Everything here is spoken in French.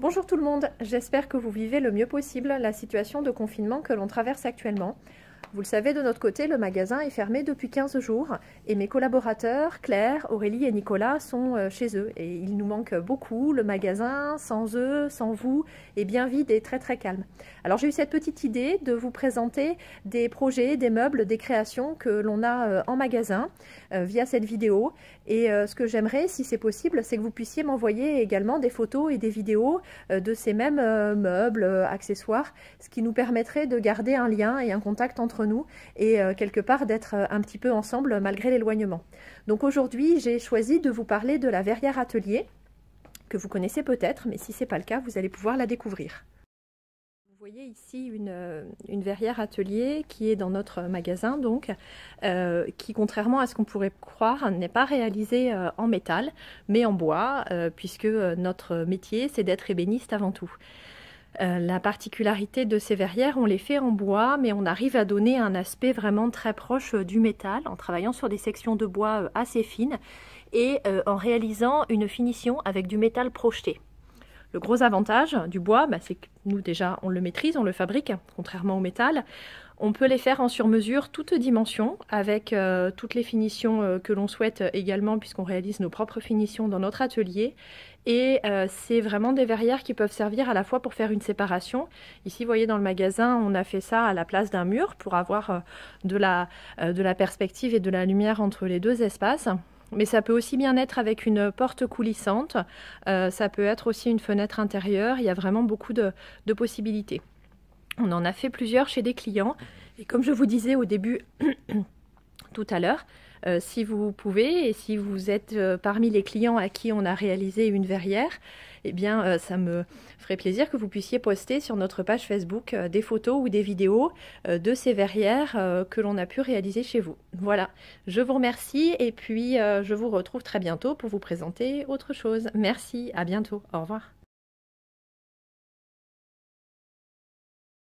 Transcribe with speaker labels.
Speaker 1: Bonjour tout le monde, j'espère que vous vivez le mieux possible la situation de confinement que l'on traverse actuellement. Vous le savez, de notre côté, le magasin est fermé depuis 15 jours et mes collaborateurs, Claire, Aurélie et Nicolas, sont euh, chez eux et il nous manque beaucoup. Le magasin, sans eux, sans vous, est bien vide et très très calme. Alors j'ai eu cette petite idée de vous présenter des projets, des meubles, des créations que l'on a euh, en magasin euh, via cette vidéo et ce que j'aimerais, si c'est possible, c'est que vous puissiez m'envoyer également des photos et des vidéos de ces mêmes meubles, accessoires, ce qui nous permettrait de garder un lien et un contact entre nous et euh, quelque part d'être euh, un petit peu ensemble malgré l'éloignement. Donc aujourd'hui, j'ai choisi de vous parler de la verrière atelier que vous connaissez peut-être, mais si ce n'est pas le cas, vous allez pouvoir la découvrir. Vous voyez ici une, euh, une, verrière atelier qui est dans notre magasin donc, qui contrairement à ce qu'on pourrait croire n'est pas réalisée en métal mais en bois puisque notre métier c'est d'être ébéniste avant tout. Euh, la particularité de ces verrières, on les fait en bois, mais on arrive à donner un aspect vraiment très proche euh, du métal en travaillant sur des sections de bois euh, assez fines et en réalisant une finition avec du métal projeté. Le gros avantage du bois, bah, c'est que nous déjà on le maîtrise, on le fabrique, contrairement au métal. On peut les faire en sur-mesure, toutes dimensions, avec euh, toutes les finitions euh, que l'on souhaite également, puisqu'on réalise nos propres finitions dans notre atelier. Et euh, c'est vraiment des verrières qui peuvent servir à la fois pour faire une séparation. Ici, vous voyez dans le magasin, on a fait ça à la place d'un mur pour avoir de la, de la perspective et de la lumière entre les deux espaces. Mais ça peut aussi bien être avec une porte coulissante, euh, ça peut être aussi une fenêtre intérieure, il y a vraiment beaucoup de possibilités. On en a fait plusieurs chez des clients et comme je vous disais au début, tout à l'heure. Euh, si vous pouvez et si vous êtes euh, parmi les clients à qui on a réalisé une verrière, eh bien, euh, ça me ferait plaisir que vous puissiez poster sur notre page Facebook des photos ou des vidéos de ces verrières que l'on a pu réaliser chez vous. Voilà, je vous remercie et puis je vous retrouve très bientôt pour vous présenter autre chose. Merci, à bientôt, au revoir.